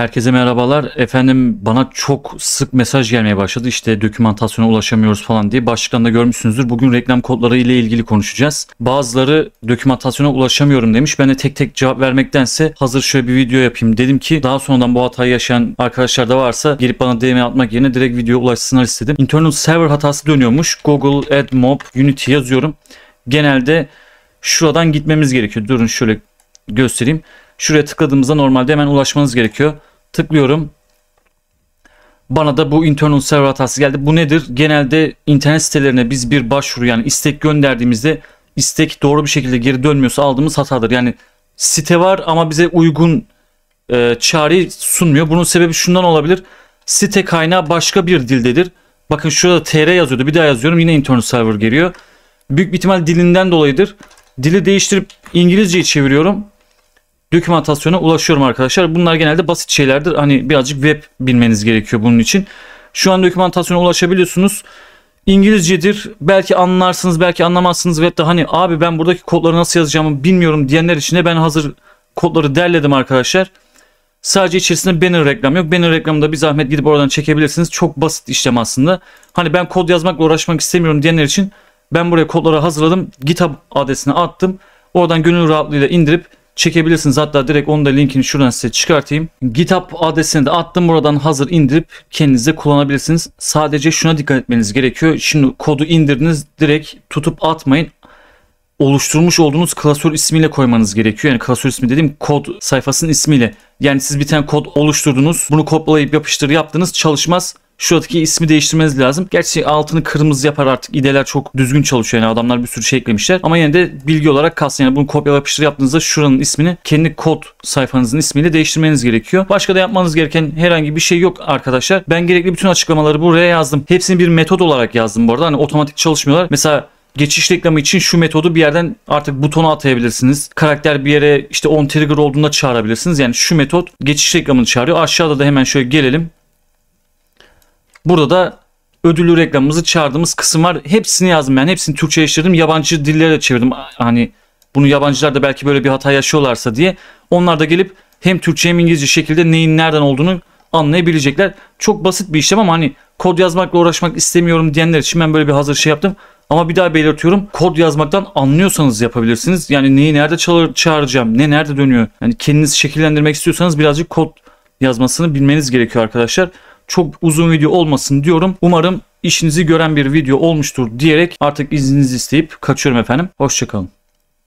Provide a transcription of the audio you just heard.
Herkese merhabalar. Efendim bana çok sık mesaj gelmeye başladı. İşte dokümantasyona ulaşamıyoruz falan diye. Başlıktan da görmüşsünüzdür. Bugün reklam kodları ile ilgili konuşacağız. Bazıları dokümantasyona ulaşamıyorum demiş. Ben de tek tek cevap vermektense hazır şöyle bir video yapayım dedim ki daha sonradan bu hatayı yaşayan arkadaşlar da varsa gelip bana DM atmak yerine direkt video ulaşsınlar istedim. Internal server hatası dönüyormuş. Google AdMob Unity yazıyorum. Genelde şuradan gitmemiz gerekiyor. Durun şöyle göstereyim. Şuraya tıkladığımızda normalde hemen ulaşmanız gerekiyor. Tıklıyorum. Bana da bu internal server hatası geldi. Bu nedir? Genelde internet sitelerine biz bir başvuru yani istek gönderdiğimizde istek doğru bir şekilde geri dönmüyorsa aldığımız hatadır. Yani site var ama bize uygun e, çareyi sunmuyor. Bunun sebebi şundan olabilir. Site kaynağı başka bir dildedir. Bakın şurada TR yazıyordu. Bir daha yazıyorum. Yine internal server geliyor. Büyük bir ihtimal dilinden dolayıdır. Dili değiştirip İngilizceyi çeviriyorum dokümantasyona ulaşıyorum arkadaşlar. Bunlar genelde basit şeylerdir. Hani birazcık web bilmeniz gerekiyor bunun için. Şu an dokümantasyona ulaşabiliyorsunuz. İngilizcedir. Belki anlarsınız, belki anlamazsınız. Ve de hani abi ben buradaki kodları nasıl yazacağımı bilmiyorum diyenler için de ben hazır kodları derledim arkadaşlar. Sadece içerisinde banner reklam yok. Banner reklamında bir zahmet gidip oradan çekebilirsiniz. Çok basit işlem aslında. Hani ben kod yazmakla uğraşmak istemiyorum diyenler için ben buraya kodları hazırladım. GitHub adresine attım. Oradan gönül rahatlığıyla indirip çekebilirsiniz. Hatta direkt onu da linkini şuradan size çıkartayım. GitHub adresini de attım. Buradan hazır indirip kendinize kullanabilirsiniz. Sadece şuna dikkat etmeniz gerekiyor. Şimdi kodu indirdiniz direkt tutup atmayın oluşturmuş olduğunuz klasör ismiyle koymanız gerekiyor. Yani klasör ismi dediğim kod sayfasının ismiyle. Yani siz bir tane kod oluşturdunuz. Bunu kopyalayıp yapıştır yaptınız çalışmaz. Şuradaki ismi değiştirmeniz lazım. Gerçi altını kırmızı yapar artık. İdeler çok düzgün çalışıyor yani adamlar bir sürü şey eklemişler. Ama yine de bilgi olarak kalsın. Yani bunu kopya yapıştır yaptığınızda şuranın ismini kendi kod sayfanızın ismiyle değiştirmeniz gerekiyor. Başka da yapmanız gereken herhangi bir şey yok arkadaşlar. Ben gerekli bütün açıklamaları buraya yazdım. Hepsini bir metod olarak yazdım bu arada. Hani otomatik çalışmıyorlar. Mesela Geçiş reklamı için şu metodu bir yerden artık butona atayabilirsiniz. Karakter bir yere işte on trigger olduğunda çağırabilirsiniz. Yani şu metot geçiş reklamını çağırıyor. Aşağıda da hemen şöyle gelelim. Burada da ödüllü reklamımızı çağırdığımız kısım var. Hepsini yazdım yani hepsini Türkçeleştirdim. Yabancı dillere de çevirdim. Hani bunu yabancılar da belki böyle bir hata yaşıyorlarsa diye. Onlar da gelip hem Türkçe hem İngilizce şekilde neyin nereden olduğunu anlayabilecekler. Çok basit bir işlem ama hani kod yazmakla uğraşmak istemiyorum diyenler için ben böyle bir hazır şey yaptım. Ama bir daha belirtiyorum kod yazmaktan anlıyorsanız yapabilirsiniz. Yani neyi nerede çağıracağım, ne nerede dönüyor. Yani kendinizi şekillendirmek istiyorsanız birazcık kod yazmasını bilmeniz gerekiyor arkadaşlar çok uzun video olmasın diyorum. Umarım işinizi gören bir video olmuştur diyerek artık izninizi isteyip kaçıyorum efendim. Hoşçakalın.